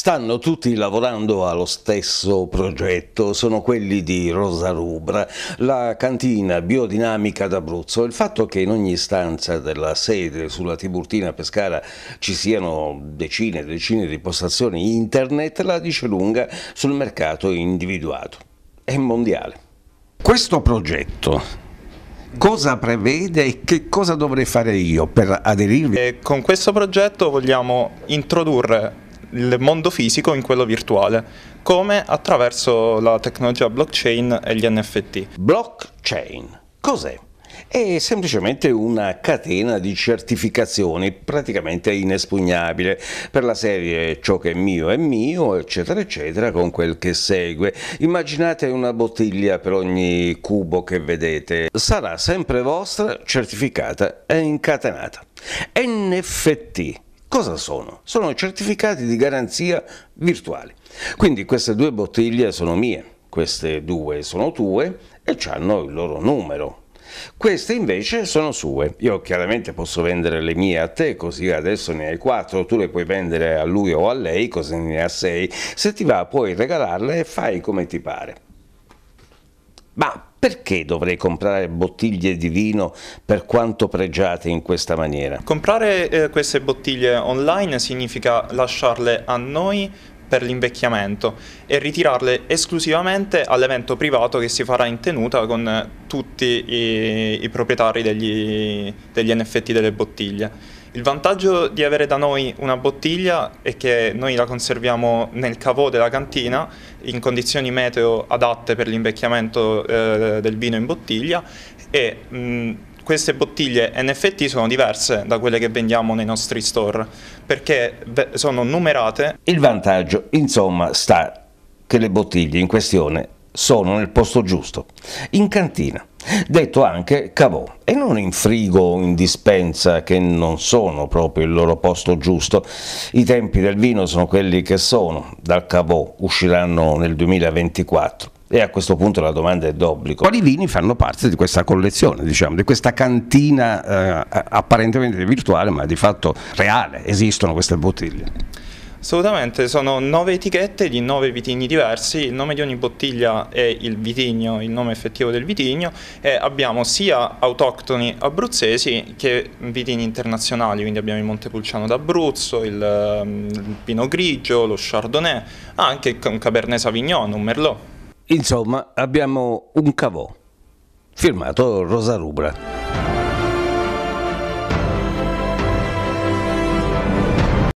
stanno tutti lavorando allo stesso progetto, sono quelli di Rosa Rubra, la cantina biodinamica d'Abruzzo. Il fatto che in ogni stanza della sede sulla Tiburtina Pescara ci siano decine e decine di postazioni internet la dice lunga sul mercato individuato. È mondiale. Questo progetto cosa prevede e che cosa dovrei fare io per aderirvi? E eh, con questo progetto vogliamo introdurre il mondo fisico in quello virtuale, come attraverso la tecnologia blockchain e gli NFT. Blockchain, cos'è? È semplicemente una catena di certificazioni praticamente inespugnabile per la serie ciò che è mio è mio, eccetera, eccetera, con quel che segue. Immaginate una bottiglia per ogni cubo che vedete, sarà sempre vostra, certificata e incatenata. NFT Cosa sono? Sono certificati di garanzia virtuali. Quindi queste due bottiglie sono mie, queste due sono tue e hanno il loro numero. Queste invece sono sue. Io chiaramente posso vendere le mie a te, così adesso ne hai quattro, tu le puoi vendere a lui o a lei, così ne ha sei. Se ti va puoi regalarle e fai come ti pare. Ma perché dovrei comprare bottiglie di vino per quanto pregiate in questa maniera? Comprare eh, queste bottiglie online significa lasciarle a noi per l'invecchiamento e ritirarle esclusivamente all'evento privato che si farà in tenuta con tutti i, i proprietari degli, degli NFT delle bottiglie. Il vantaggio di avere da noi una bottiglia è che noi la conserviamo nel cavò della cantina in condizioni meteo adatte per l'invecchiamento eh, del vino in bottiglia e mh, queste bottiglie NFT sono diverse da quelle che vendiamo nei nostri store perché sono numerate. Il vantaggio insomma sta che le bottiglie in questione sono nel posto giusto, in cantina, detto anche cavò, e non in frigo o in dispensa che non sono proprio il loro posto giusto. I tempi del vino sono quelli che sono, dal cavò usciranno nel 2024. E a questo punto la domanda è d'obbligo. Quali vini fanno parte di questa collezione, diciamo, di questa cantina eh, apparentemente virtuale, ma di fatto reale? Esistono queste bottiglie? Assolutamente, sono nove etichette di nove vitigni diversi, il nome di ogni bottiglia è il vitigno, il nome effettivo del vitigno e abbiamo sia autoctoni abruzzesi che vitigni internazionali, quindi abbiamo il Montepulciano d'Abruzzo, il, mm, il Pino Grigio, lo Chardonnay, anche un Cabernet Sauvignon, un Merlot. Insomma, abbiamo un cavò firmato Rosa Rubra.